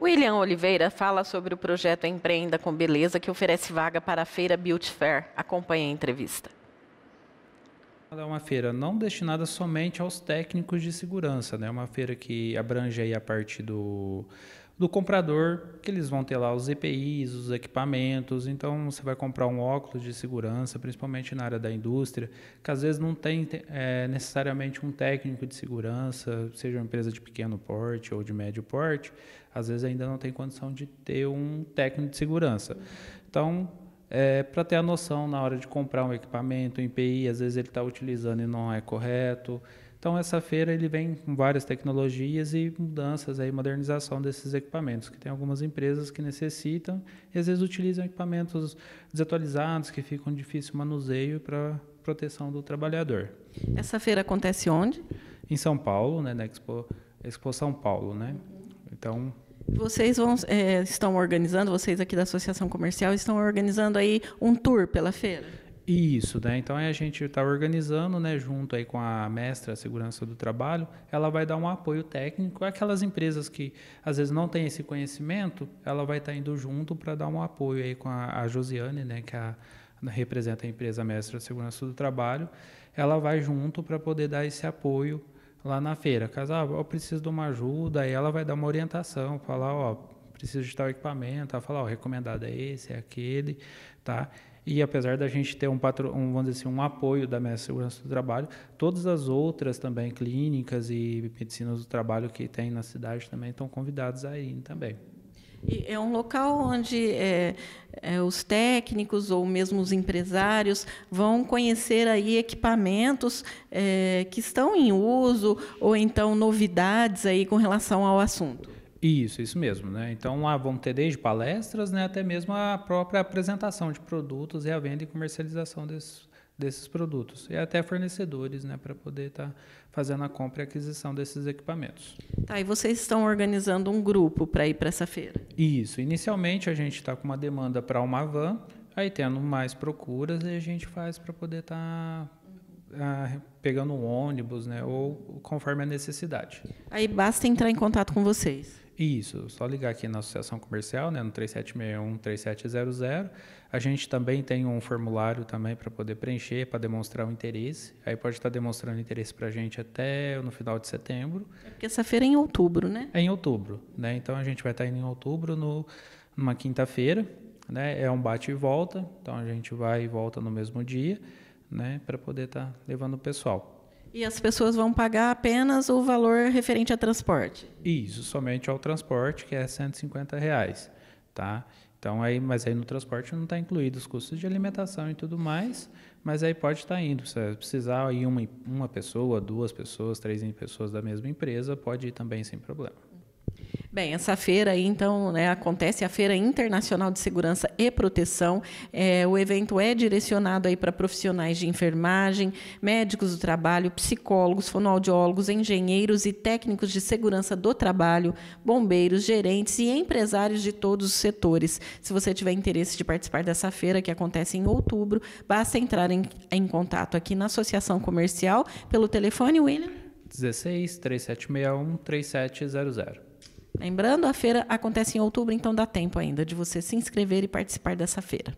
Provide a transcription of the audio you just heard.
William Oliveira fala sobre o projeto Empreenda com Beleza, que oferece vaga para a feira Beauty Fair. Acompanhe a entrevista. É uma feira não destinada somente aos técnicos de segurança, né? É uma feira que abrange aí a parte do do comprador, que eles vão ter lá os EPIs, os equipamentos. Então, você vai comprar um óculos de segurança, principalmente na área da indústria, que às vezes não tem é, necessariamente um técnico de segurança, seja uma empresa de pequeno porte ou de médio porte, às vezes ainda não tem condição de ter um técnico de segurança. Então, é, para ter a noção na hora de comprar um equipamento, um IPI, às vezes ele está utilizando e não é correto. Então, essa feira ele vem com várias tecnologias e mudanças, aí, modernização desses equipamentos, que tem algumas empresas que necessitam e às vezes utilizam equipamentos desatualizados, que ficam difícil manuseio para proteção do trabalhador. Essa feira acontece onde? Em São Paulo, né, na Expo, Expo São Paulo. Né? Então, vocês vão, é, estão organizando, vocês aqui da Associação Comercial estão organizando aí um tour pela feira? Isso, né? Então é a gente está organizando, né, junto aí com a mestra Segurança do Trabalho, ela vai dar um apoio técnico é aquelas empresas que às vezes não têm esse conhecimento, ela vai estar tá indo junto para dar um apoio aí com a, a Josiane, né, que é a, representa a empresa mestra Segurança do Trabalho, ela vai junto para poder dar esse apoio lá na feira. Caso, ah, eu preciso de uma ajuda, aí ela vai dar uma orientação, falar, ó, preciso de tal equipamento, ela fala, ó, o recomendado é esse, é aquele, tá? E apesar da gente ter um, patro, um vamos dizer assim, um apoio da minha segurança do trabalho, todas as outras também clínicas e medicinas do trabalho que tem na cidade também estão convidados a ir também é um local onde é, é, os técnicos ou mesmo os empresários vão conhecer aí equipamentos é, que estão em uso ou então novidades aí com relação ao assunto. Isso, isso mesmo, né? Então lá vão ter desde palestras, né, até mesmo a própria apresentação de produtos e a venda e comercialização desses, desses produtos e até fornecedores, né, para poder estar tá fazendo a compra e aquisição desses equipamentos. Tá, e vocês estão organizando um grupo para ir para essa feira? Isso. Inicialmente a gente está com uma demanda para uma van, aí tendo mais procuras, a gente faz para poder estar tá ah, pegando um ônibus, né? Ou conforme a necessidade. Aí basta entrar em contato com vocês. Isso, só ligar aqui na Associação Comercial, né, no 3761-3700. A gente também tem um formulário também para poder preencher, para demonstrar o interesse. Aí pode estar tá demonstrando interesse para a gente até no final de setembro. É porque essa feira é em outubro, né? É em outubro, né? Então a gente vai estar tá indo em outubro, no, numa quinta-feira, né? É um bate e volta, então a gente vai e volta no mesmo dia né, para poder estar tá levando o pessoal. E as pessoas vão pagar apenas o valor referente a transporte? Isso, somente ao transporte, que é 150 reais, tá? Então aí, mas aí no transporte não está incluído os custos de alimentação e tudo mais, mas aí pode estar tá indo. Se precisar ir uma, uma pessoa, duas pessoas, três pessoas da mesma empresa, pode ir também sem problema. Bem, essa feira aí, então, né, acontece a Feira Internacional de Segurança e Proteção. É, o evento é direcionado aí para profissionais de enfermagem, médicos do trabalho, psicólogos, fonoaudiólogos, engenheiros e técnicos de segurança do trabalho, bombeiros, gerentes e empresários de todos os setores. Se você tiver interesse de participar dessa feira que acontece em outubro, basta entrar em, em contato aqui na Associação Comercial pelo telefone William 16 3761 3700. Lembrando, a feira acontece em outubro, então dá tempo ainda de você se inscrever e participar dessa feira.